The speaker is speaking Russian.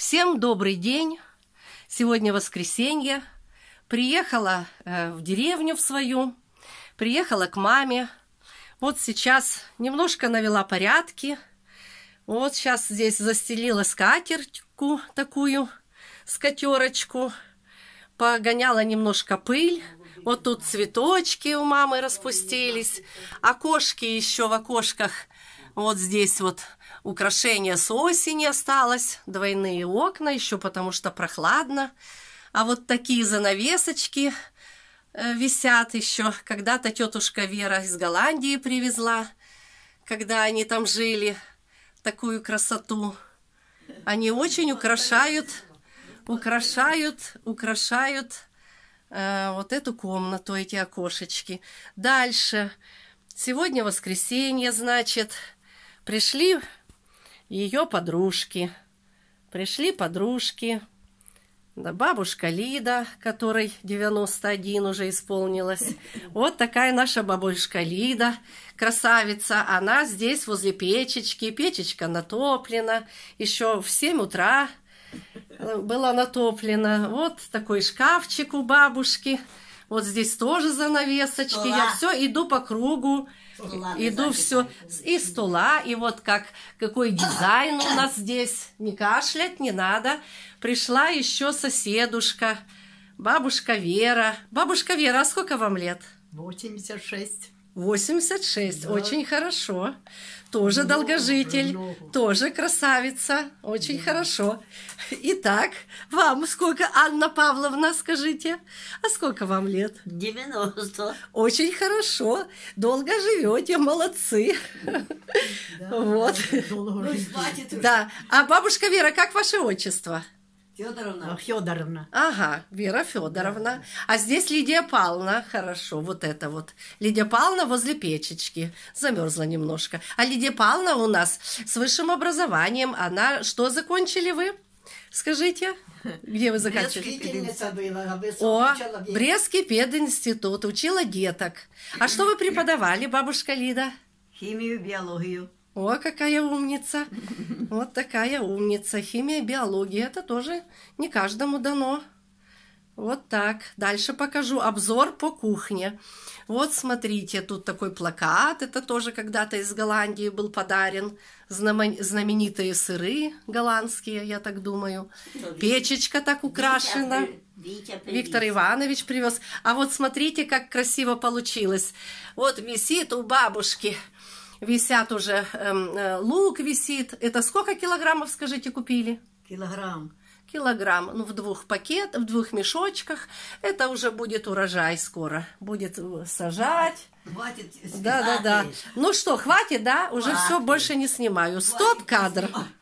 Всем добрый день. Сегодня воскресенье. Приехала э, в деревню в свою, приехала к маме. Вот сейчас немножко навела порядки. Вот сейчас здесь застелила скатертку такую, скатерочку. Погоняла немножко пыль. Вот тут цветочки у мамы распустились. Окошки еще в окошках – вот здесь вот украшение с осени осталось, двойные окна еще, потому что прохладно. А вот такие занавесочки э, висят еще. Когда-то тетушка Вера из Голландии привезла, когда они там жили, такую красоту. Они очень украшают, украшают, украшают э, вот эту комнату, эти окошечки. Дальше. Сегодня воскресенье, значит, Пришли ее подружки, пришли подружки, да бабушка Лида, которой 91 уже исполнилось. Вот такая наша бабушка Лида, красавица. Она здесь возле печечки. Печечка натоплена. Еще в 7 утра э, была натоплена. Вот такой шкафчик у бабушки. Вот здесь тоже занавесочки. Стола. Я все иду по кругу. Стола иду все. И стула, и вот как, какой дизайн у нас здесь. Не кашлять не надо. Пришла еще соседушка, бабушка Вера. Бабушка Вера, а сколько вам лет? 86. Ну, 86, да. очень хорошо. Тоже много, ну, долгожитель, много. тоже красавица, очень да. хорошо. Итак, вам сколько, Анна Павловна, скажите? А сколько вам лет? 90. Очень хорошо, долго живете, молодцы. Да, вот. Ну, да, а бабушка Вера, как ваше отчество? Федоровна. А, Федоровна. Ага, Вера Федоровна. Да. А здесь Лидия Павловна. Хорошо, вот это вот. Лидия Павловна возле печечки. Замерзла немножко. А Лидия Павловна у нас с высшим образованием. Она что закончили вы? Скажите, где вы заканчивали? А О, Брестский пединститут. Учила деток. А что вы преподавали, бабушка Лида? Химию, биологию. О, какая умница! Вот такая умница. Химия, биология, это тоже не каждому дано. Вот так. Дальше покажу обзор по кухне. Вот смотрите, тут такой плакат. Это тоже когда-то из Голландии был подарен. Знаменитые сыры голландские, я так думаю. Ну, Печечка так украшена. Виктор Иванович привез. А вот смотрите, как красиво получилось. Вот висит у бабушки висят уже, эм, э, лук висит. Это сколько килограммов, скажите, купили? Килограмм килограмм, ну, в двух пакет, в двух мешочках. Это уже будет урожай скоро. Будет э, сажать. Хватит. Да, да, да. Ну что, хватит, да? Уже хватит. все, больше не снимаю. Стоп кадр. Снимать.